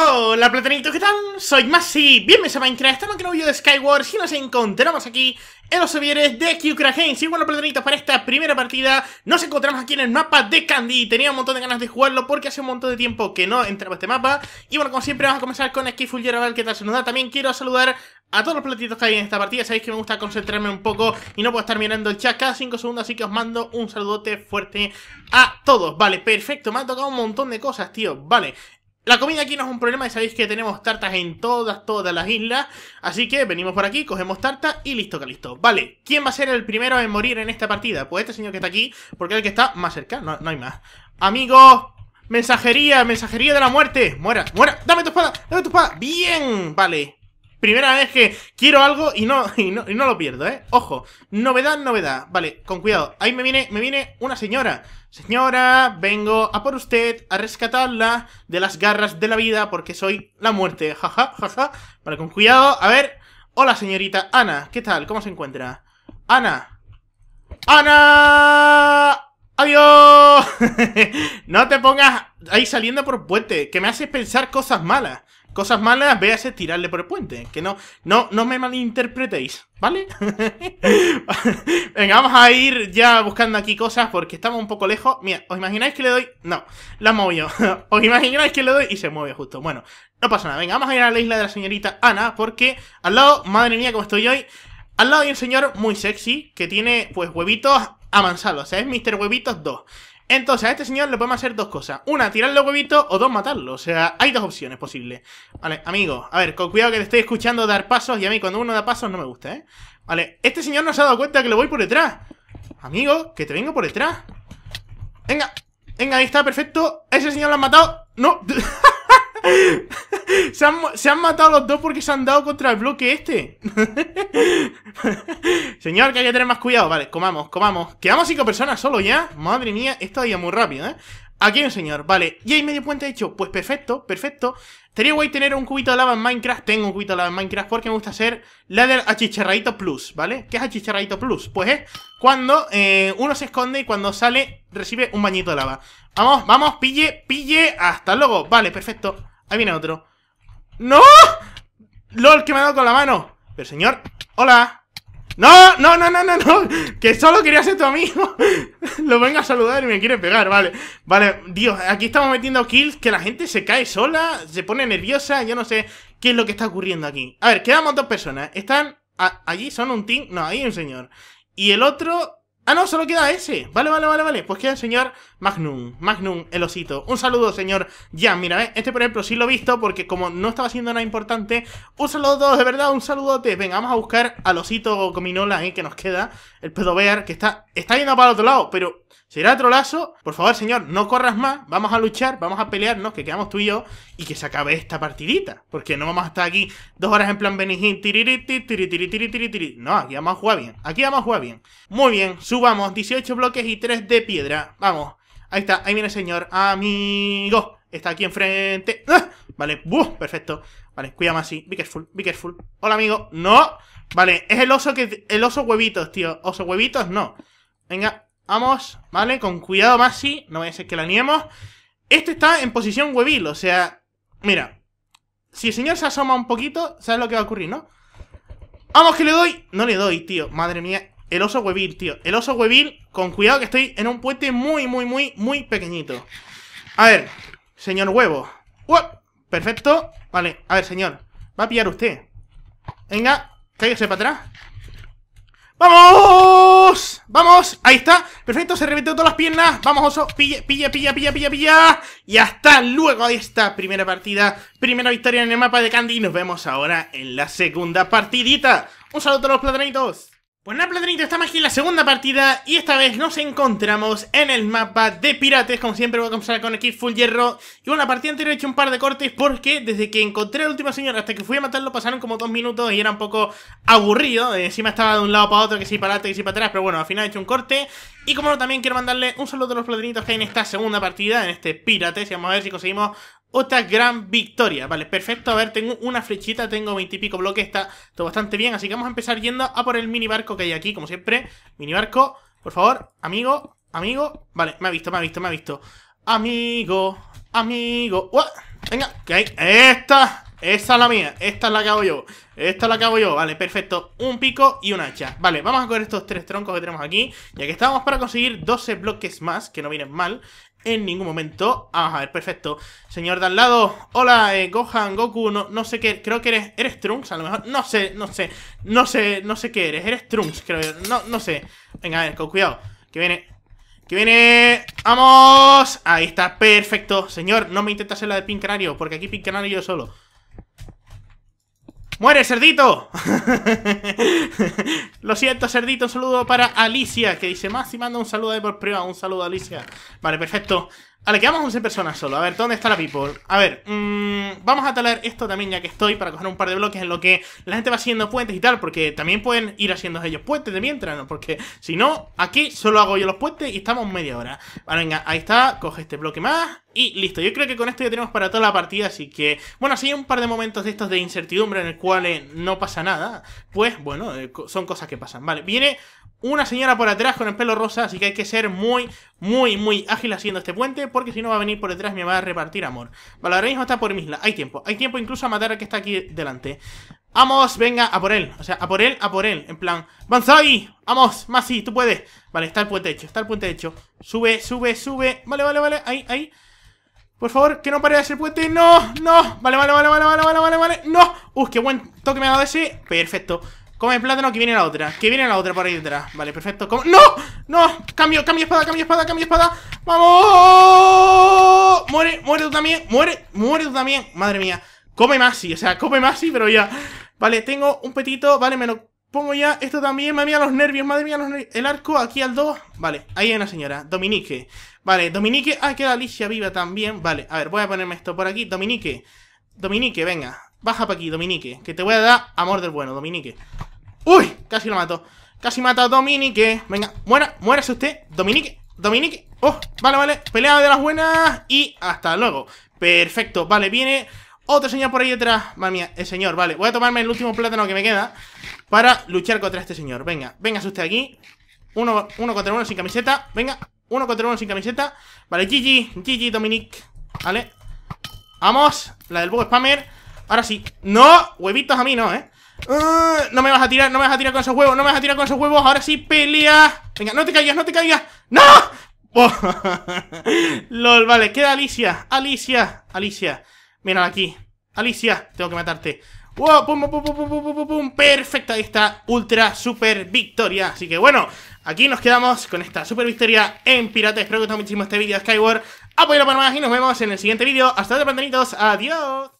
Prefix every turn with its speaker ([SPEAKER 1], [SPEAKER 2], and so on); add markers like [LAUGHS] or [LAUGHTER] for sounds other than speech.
[SPEAKER 1] Hola platanitos, ¿qué tal? Soy Masi, bienvenidos a Minecraft, estamos en un video de Skyward y nos encontramos aquí en los servidores de Games Y bueno platanitos, para esta primera partida nos encontramos aquí en el mapa de Candy Tenía un montón de ganas de jugarlo porque hace un montón de tiempo que no entraba este mapa Y bueno, como siempre vamos a comenzar con Skiful ¿Qué que tal se nos da También quiero saludar a todos los platitos que hay en esta partida Sabéis que me gusta concentrarme un poco y no puedo estar mirando el chat cada 5 segundos Así que os mando un saludote fuerte a todos Vale, perfecto, me ha tocado un montón de cosas, tío Vale, la comida aquí no es un problema y sabéis que tenemos tartas en todas, todas las islas. Así que venimos por aquí, cogemos tartas y listo que listo. Vale, ¿quién va a ser el primero en morir en esta partida? Pues este señor que está aquí, porque es el que está más cerca, no, no hay más. Amigo, mensajería, mensajería de la muerte. Muera, muera, dame tu espada, dame tu espada. Bien, vale. Primera vez que quiero algo y no, [LAUGHS] y no, no, lo pierdo, ¿eh? Ojo, novedad, novedad. Vale, con cuidado. Ahí me viene, me viene una señora. Señora, vengo a por usted, a rescatarla de las garras de la vida porque soy la muerte. [LAUGHS] Jaja, jaja. Ja. Vale, con cuidado. A ver. Hola, señorita Ana. ¿Qué tal? ¿Cómo se encuentra? Ana. Ana. ¡Adiós! [LAUGHS] no te pongas ahí saliendo por puente, que me haces pensar cosas malas. Cosas malas, véase tirarle por el puente. Que no, no, no me malinterpretéis, ¿vale? [LAUGHS] Venga, vamos a ir ya buscando aquí cosas porque estamos un poco lejos. Mira, ¿os imagináis que le doy? No, la movió. [LAUGHS] ¿Os imagináis que le doy? Y se mueve justo. Bueno, no pasa nada. Venga, vamos a ir a la isla de la señorita Ana porque al lado, madre mía, como estoy hoy. Al lado hay un señor muy sexy que tiene, pues, huevitos avanzados. O sea, es Mr. Huevitos 2. Entonces, a este señor le podemos hacer dos cosas. Una, tirarle huevito o dos, matarlo. O sea, hay dos opciones posibles. Vale, amigo, a ver, con cuidado que te estoy escuchando dar pasos y a mí cuando uno da pasos no me gusta, ¿eh? Vale, este señor no se ha dado cuenta que le voy por detrás. Amigo, que te vengo por detrás. Venga, venga, ahí está, perfecto. Ese señor lo han matado. No. [LAUGHS] [LAUGHS] Se han, se han, matado los dos porque se han dado contra el bloque este. [LAUGHS] Señor, que hay que tener más cuidado. Vale, comamos, comamos. Quedamos cinco personas solo ya. Madre mía, esto ha muy rápido, ¿eh? Aquí un señor, vale. ¿Y hay medio puente hecho? Pues perfecto, perfecto. Sería guay tener un cubito de lava en Minecraft. Tengo un cubito de lava en Minecraft porque me gusta hacer la del achicharradito plus, ¿vale? ¿Qué es achicharradito plus? Pues es cuando eh, uno se esconde y cuando sale recibe un bañito de lava. Vamos, vamos, pille, pille, hasta luego. Vale, perfecto. Ahí viene otro. ¡No! ¡Lol, que me ha dado con la mano! Pero señor, hola. No, no, no, no, no, no. Que solo quería ser tu amigo. [LAUGHS] Lo venga a saludar y me quiere pegar, vale. Vale, Dios, aquí estamos metiendo kills que la gente se cae sola, se pone nerviosa. Yo no sé qué es lo que está ocurriendo aquí. A ver, quedamos dos personas. Están. allí son un team. No, ahí hay un señor. Y el otro Ah, no, solo queda ese. Vale, vale, vale, vale. Pues queda el señor Magnum. Magnum, el osito. Un saludo, señor Jan. Mira, este por ejemplo sí lo he visto porque como no estaba haciendo nada importante. Un saludo, de verdad, un saludote. Venga, vamos a buscar al osito Cominola, ¿eh? que nos queda. El pedo Bear que está, está yendo para el otro lado, pero Será otro lazo. Por favor, señor, no corras más. Vamos a luchar, vamos a pelearnos, que quedamos tú y yo. Y que se acabe esta partidita. Porque no vamos a estar aquí dos horas en plan Benijín. No, aquí vamos a jugar bien. Aquí vamos a jugar bien. Muy bien, subamos 18 bloques y 3 de piedra. Vamos. Ahí está, ahí viene el señor. Amigo. Está aquí enfrente. ¡Ah! Vale, perfecto. Vale, cuídame así. Be careful, be careful. Hola, amigo. ¡No! Vale, es el oso que... El oso huevitos, tío. Oso huevitos, no. Venga, Vamos, ¿vale? Con cuidado, Masi No vaya a ser que la niemos. Este está en posición huevil, o sea... Mira. Si el señor se asoma un poquito, ¿sabes lo que va a ocurrir, no? ¡Vamos, que le doy! No le doy, tío. Madre mía. El oso huevil, tío. El oso huevil, con cuidado que estoy en un puente muy, muy, muy, muy pequeñito. A ver, señor huevo. Perfecto. Vale, a ver, señor. Va a pillar usted. Venga, cállese para atrás. ¡Vamos! ¡Vamos! Ahí está. Perfecto, se reventó todas las piernas. Vamos, oso. Pilla, pilla, pilla, pilla, pilla, pilla. Y hasta luego de esta primera partida. Primera victoria en el mapa de Candy. Nos vemos ahora en la segunda partidita. Un saludo a los platanitos. Bueno, pues nada, estamos aquí en la segunda partida y esta vez nos encontramos en el mapa de pirates. Como siempre voy a comenzar con el full hierro. Y bueno, la partida anterior he hecho un par de cortes porque desde que encontré al último señor hasta que fui a matarlo pasaron como dos minutos y era un poco aburrido. Eh, encima estaba de un lado para otro, que sí para adelante, que sí para atrás, pero bueno, al final he hecho un corte. Y como no, también quiero mandarle un saludo a los platinitos que hay en esta segunda partida, en este Pirates, Y vamos a ver si conseguimos otra gran victoria. Vale, perfecto. A ver, tengo una flechita, tengo veintipico bloques, está todo bastante bien. Así que vamos a empezar yendo a por el mini barco que hay aquí, como siempre. Mini barco, por favor, amigo, amigo. Vale, me ha visto, me ha visto, me ha visto. Amigo, amigo. ¡Uah! Venga, que hay. ¡Esta! Esta es la mía, esta la que yo Esta la que yo, vale, perfecto Un pico y un hacha, vale, vamos a coger estos tres troncos que tenemos aquí Ya que estábamos para conseguir 12 bloques más Que no vienen mal en ningún momento. Vamos a ver, perfecto. Señor de al lado, hola, eh, Gohan, Goku, no, sé qué, creo que eres, eres Trunks, a lo mejor, no sé, no sé, no sé, no sé qué eres, eres Trunks, creo, no, no sé. Venga, a ver, con cuidado, que viene, que viene, ¡vamos! Ahí está, perfecto. Señor, no me intentas hacer la de Pink Canario, porque aquí Pin Canario yo solo. ¡Muere, cerdito! [LAUGHS] Lo siento, cerdito. Un saludo para Alicia, que dice más y manda un saludo de por privado. Un saludo a Alicia. Vale, perfecto. Vale, quedamos 11 personas solo. A ver, ¿dónde está la people? A ver, mm, vamos a talar esto también ya que estoy para coger un par de bloques en lo que la gente va haciendo puentes y tal, porque también pueden ir haciendo ellos puentes de mientras, ¿no? Porque si no, aquí solo hago yo los puentes y estamos media hora. Vale, venga, ahí está, coge este bloque más, y listo, yo creo que con esto ya tenemos para toda la partida, así que, bueno, si hay un par de momentos de estos de incertidumbre en el cual eh, no pasa nada, pues bueno, eh, son cosas que pasan. Vale, viene una señora por atrás con el pelo rosa, así que hay que ser muy, muy, muy ágil haciendo este puente, porque si no va a venir por detrás me va a repartir amor. Vale, ahora mismo está por misla hay tiempo, hay tiempo incluso a matar al que está aquí delante. ¡Vamos! Venga, a por él. O sea, a por él, a por él. En plan, ahí ¡Vamos! sí, ¡Tú puedes! Vale, está el puente hecho, está el puente hecho. Sube, sube, sube. Vale, vale, vale. Ahí, ahí. Por favor, que no pare de hacer puente. ¡No! ¡No! Vale, vale, vale, vale, vale, vale, vale, vale. ¡No! Uf, qué buen toque me ha dado ese! Perfecto. Come el plátano, que viene la otra. Que viene la otra por ahí detrás. Vale, perfecto. ¡No! ¡No! Cambio, cambio espada, cambio espada, cambio espada. ¡Vamos! Muere, muere tú también. Muere, muere tú también. Madre mía. Come más, sí. O sea, come más, sí, pero ya. Vale, tengo un petito. Vale, me lo pongo ya. Esto también. Madre mía, los nervios. Madre mía, los nervios. El arco aquí al 2. Vale, ahí hay una señora. Dominique. Vale, Dominique. Ah, queda Alicia viva también. Vale, a ver, voy a ponerme esto por aquí. Dominique. Dominique, venga. Baja para aquí, Dominique. Que te voy a dar amor del bueno, Dominique. ¡Uy! Casi lo mato. Casi mata a Dominique. Venga, muera, muérase usted. Dominique, Dominique. Oh, vale, vale. Pelea de las buenas. Y hasta luego. Perfecto. Vale, viene otro señor por ahí detrás. Madre mía, el señor. Vale, voy a tomarme el último plátano que me queda. Para luchar contra este señor. Venga, venga usted aquí. Uno, uno contra uno sin camiseta. Venga, uno contra uno sin camiseta. Vale, GG, GG, Dominic. Vale. Vamos, la del Bob Spammer. Ahora sí. ¡No! Huevitos a mí no, ¿eh? Uh, no me vas a tirar, no me vas a tirar con esos huevos, no me vas a tirar con esos huevos. Ahora sí, pelea. Venga, no te caigas, no te caigas. ¡No! [LAUGHS] Oh. [LAUGHS] LOL, vale, queda Alicia. Alicia, Alicia. Mírala aquí. Alicia, tengo que matarte. ¡Wow! ¡Pum, pum, pum, pum, pum, pum, pum, pum! Perfecta esta ultra super victoria. Así que bueno, Aquí nos quedamos con esta super victoria en Pirates. Espero que os haya muchísimo este vídeo de Skyward. Apoyo para más y nos vemos en el siguiente vídeo. Hasta luego, pandanitos. Adiós.